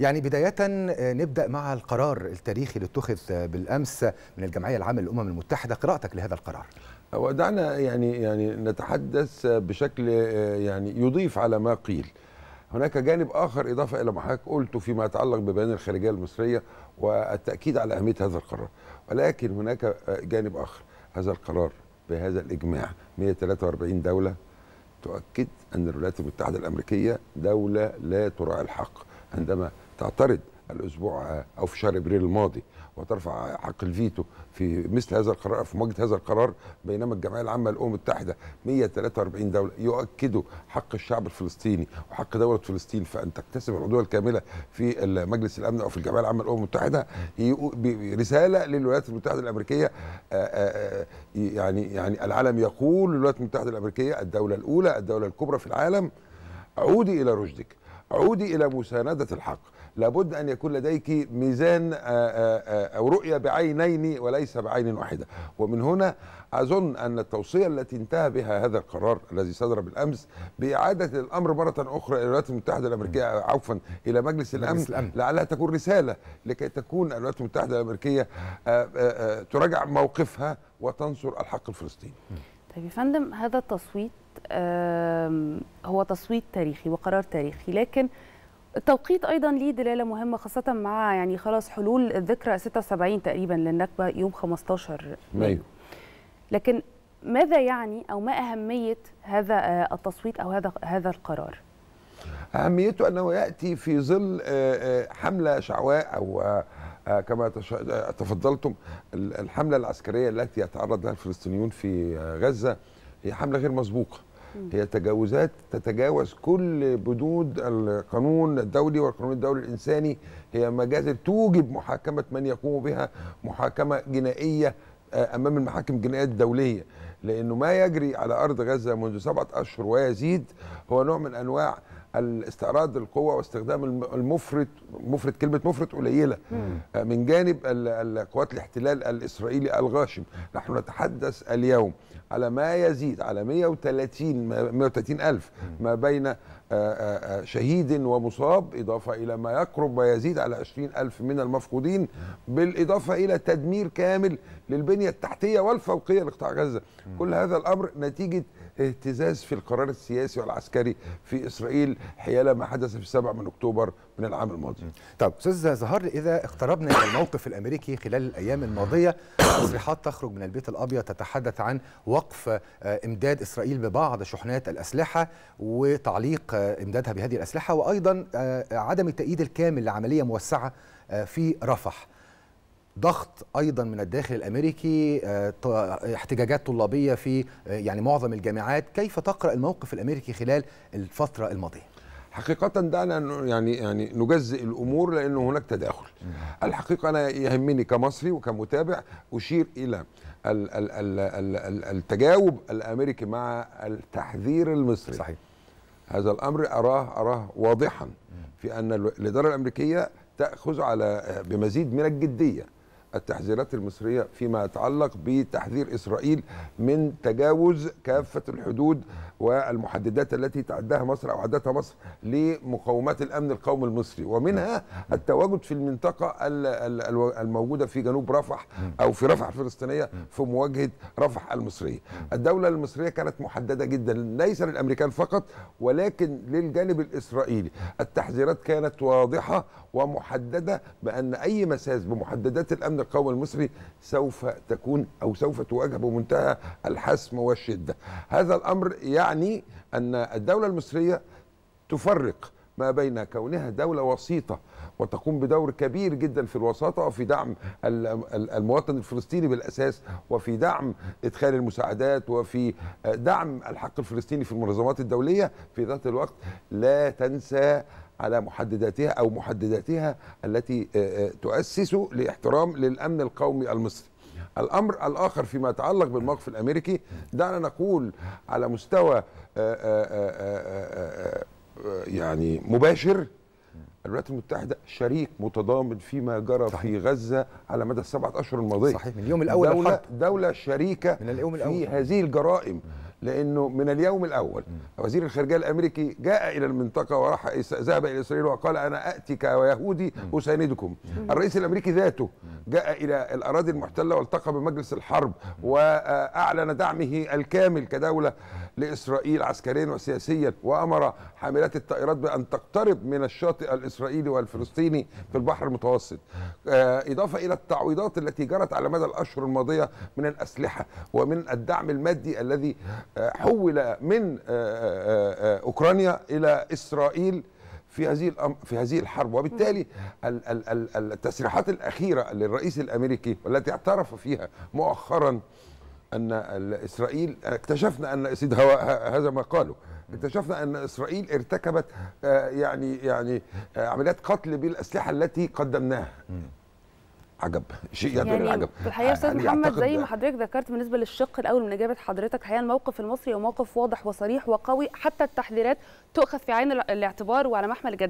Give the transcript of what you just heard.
يعني بداية آه، نبدأ مع القرار التاريخي اللي اتخذ آه، بالأمس من الجمعية العامة للأمم المتحدة قراءتك لهذا القرار ودعنا يعني يعني نتحدث بشكل آه، يعني يضيف على ما قيل هناك جانب آخر إضافة إلى ما حضرتك قلته فيما يتعلق ببيان الخارجية المصرية والتأكيد على أهمية هذا القرار ولكن هناك جانب آخر هذا القرار بهذا الإجماع 143 دولة تؤكد أن الولايات المتحدة الأمريكية دولة لا تراعي الحق عندما تعترض الاسبوع او في شهر ابريل الماضي وترفع حق الفيتو في مثل هذا القرار في مواجهه هذا القرار بينما الجمعيه العامه للامم المتحده 143 دوله يؤكدوا حق الشعب الفلسطيني وحق دوله فلسطين فان تكتسب العضويه الكامله في مجلس الامن او في الجمعيه العامه للامم المتحده رساله للولايات المتحده الامريكيه يعني يعني العالم يقول للولايات المتحده الامريكيه الدوله الاولى الدوله الكبرى في العالم عودي الى رشدك عودي إلى مساندة الحق لابد أن يكون لديك ميزان آه، آه، آه، أو رؤية بعينين وليس بعين واحدة ومن هنا أظن أن التوصية التي انتهى بها هذا القرار الذي صدر بالأمس بإعادة الأمر مرة أخرى إلى الولايات المتحدة الأمريكية عفوا إلى مجلس الأمن, مجلس الأمن. لعلها تكون رسالة لكي تكون الولايات المتحدة الأمريكية تراجع موقفها وتنصر الحق الفلسطيني طيب يا فندم هذا التصويت هو تصويت تاريخي وقرار تاريخي لكن التوقيت ايضا ليه دلاله مهمه خاصه مع يعني خلاص حلول الذكرى 76 تقريبا للنكبه يوم 15 مايو لكن ماذا يعني او ما اهميه هذا آه، التصويت او هذا هذا القرار؟ اهميته انه ياتي في ظل آه، آه، حمله شعواء او آه، كما آه، تفضلتم الحملة العسكرية التي يتعرض لها الفلسطينيون في آه، غزة هي حملة غير مسبوقة هي تجاوزات تتجاوز كل بدود القانون الدولي والقانون الدولي الإنساني هي مجازر توجب محاكمة من يقوم بها محاكمة جنائية أمام المحاكم الجنائية الدولية لأنه ما يجري على أرض غزة منذ سبعة أشهر ويزيد هو نوع من أنواع الاستعراض القوه واستخدام المفرط مفرط كلمه مفرط قليله من جانب قوات الاحتلال الاسرائيلي الغاشم نحن نتحدث اليوم على ما يزيد على 130 130 ألف ما بين آه، آه، آه، شهيد ومصاب إضافة إلى ما يقرب ويزيد على 20 ألف من المفقودين بالإضافة إلى تدمير كامل للبنية التحتية والفوقية لقطاع غزة كل هذا الأمر نتيجة اهتزاز في القرار السياسي والعسكري في إسرائيل حيال ما حدث في 7 من أكتوبر من العام الماضي طب استاذ زهر اذا اقتربنا الى الموقف الامريكي خلال الايام الماضيه تصريحات تخرج من البيت الابيض تتحدث عن وقف آه، امداد اسرائيل ببعض شحنات الاسلحه وتعليق آه، امدادها بهذه الاسلحه وايضا آه، عدم التأييد الكامل لعمليه موسعه في رفح ضغط ايضا من الداخل الامريكي احتجاجات طلابيه في يعني معظم الجامعات كيف تقرا الموقف الامريكي خلال الفتره الماضيه حقيقة دعنا يعني يعني نجزئ الأمور لأنه هناك تداخل. الحقيقة أنا يهمني كمصري وكمتابع أشير إلى التجاوب الأمريكي مع التحذير المصري. صحيح. هذا الأمر أراه أراه واضحا في أن الإدارة الأمريكية تأخذ على بمزيد من الجدية. التحذيرات المصرية فيما يتعلق بتحذير إسرائيل من تجاوز كافة الحدود والمحددات التي تعدها مصر أو عدتها مصر لمقومات الأمن القومي المصري ومنها التواجد في المنطقة الموجودة في جنوب رفح أو في رفح الفلسطينية في مواجهة رفح المصرية الدولة المصرية كانت محددة جدا ليس للأمريكان فقط ولكن للجانب الإسرائيلي التحذيرات كانت واضحة ومحددة بأن أي مساس بمحددات الأمن ان القوم المصري سوف تكون او سوف تواجه بمنتهى الحسم والشده. هذا الامر يعني ان الدوله المصريه تفرق ما بين كونها دولة وسيطة وتقوم بدور كبير جدا في الوساطة وفي دعم المواطن الفلسطيني بالأساس وفي دعم إدخال المساعدات وفي دعم الحق الفلسطيني في المنظمات الدولية في ذات الوقت لا تنسى على محدداتها أو محدداتها التي آه، آه، تؤسس لاحترام للأمن القومي المصري الأمر الآخر فيما يتعلق بالموقف الأمريكي دعنا نقول على مستوى آه، يعني مباشر الولايات المتحدة شريك متضامن فيما جرى صحيح. في غزة على مدى السبعة أشهر الماضية صحيح من اليوم الأول دولة, دولة شريكة من اليوم الأول. في هذه الجرائم لانه من اليوم الاول وزير الخارجيه الامريكي جاء الى المنطقه وراح ذهب الى اسرائيل وقال انا اتي كيهودي اساندكم الرئيس الامريكي ذاته جاء إلى الأراضي المحتلة والتقى بمجلس الحرب وأعلن دعمه الكامل كدولة لإسرائيل عسكريا وسياسيا وأمر حاملات الطائرات بأن تقترب من الشاطئ الإسرائيلي والفلسطيني في البحر المتوسط آه، إضافة إلى التعويضات التي جرت على مدى الأشهر الماضية من الأسلحة ومن الدعم المادي الذي آه، حول من آه، أوكرانيا إلى إسرائيل في هذه في هذه الحرب وبالتالي التصريحات الاخيره للرئيس الامريكي والتي اعترف فيها مؤخرا ان اسرائيل اكتشفنا ان هذا ما قالوا اكتشفنا ان اسرائيل ارتكبت آه، يعني يعني آه، عمليات قتل بالاسلحه التي قدمناها عجب شيء يدل يعني العجب الحقيقه استاذ يعني محمد زي ما حضرتك ذكرت بالنسبه للشق الاول من اجابه حضرتك حقيقه الموقف المصري هو موقف واضح وصريح وقوي حتى التحذيرات تؤخذ في عين الاعتبار وعلى محمل الجد